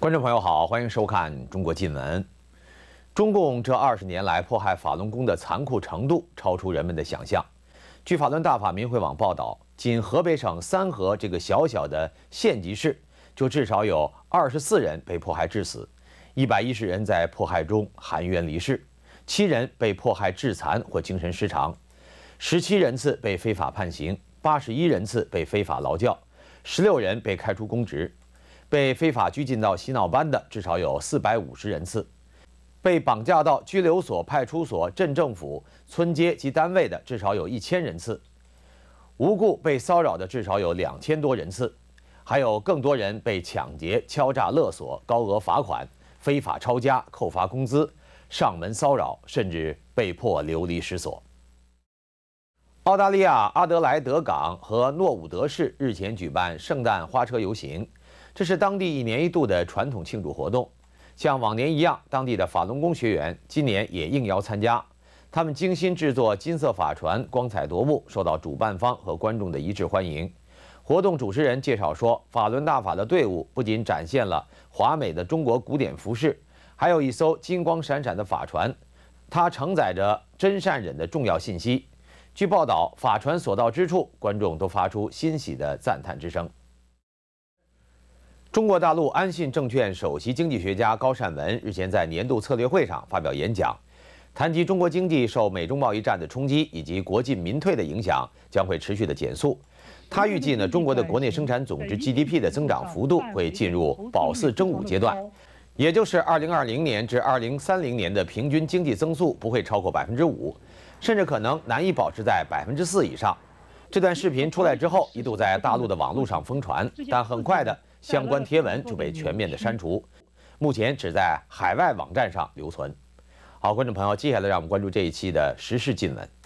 观众朋友好，欢迎收看《中国新闻》。中共这二十年来迫害法轮功的残酷程度超出人们的想象。据法轮大法民慧网报道，仅河北省三河这个小小的县级市，就至少有二十四人被迫害致死，一百一十人在迫害中含冤离世，七人被迫害致残或精神失常，十七人次被非法判刑，八十一人次被非法劳教，十六人被开除公职。被非法拘禁到洗脑班的至少有四百五十人次，被绑架到拘留所、派出所、镇政府、村街及单位的至少有一千人次，无故被骚扰的至少有两千多人次，还有更多人被抢劫、敲诈勒索、高额罚款、非法抄家、扣发工资、上门骚扰，甚至被迫流离失所。澳大利亚阿德莱德港和诺伍德市日前举办圣诞花车游行。这是当地一年一度的传统庆祝活动，像往年一样，当地的法轮功学员今年也应邀参加。他们精心制作金色法船，光彩夺目，受到主办方和观众的一致欢迎。活动主持人介绍说，法轮大法的队伍不仅展现了华美的中国古典服饰，还有一艘金光闪闪的法船，它承载着真善忍的重要信息。据报道，法船所到之处，观众都发出欣喜的赞叹之声。中国大陆安信证券首席经济学家高善文日前在年度策略会上发表演讲，谈及中国经济受美中贸易战的冲击以及国进民退的影响，将会持续的减速。他预计呢，中国的国内生产总值 GDP 的增长幅度会进入保四争五阶段，也就是二零二零年至二零三零年的平均经济增速不会超过百分之五，甚至可能难以保持在百分之四以上。这段视频出来之后，一度在大陆的网络上疯传，但很快的。相关帖文就被全面的删除，目前只在海外网站上留存。好，观众朋友，接下来让我们关注这一期的时事新闻。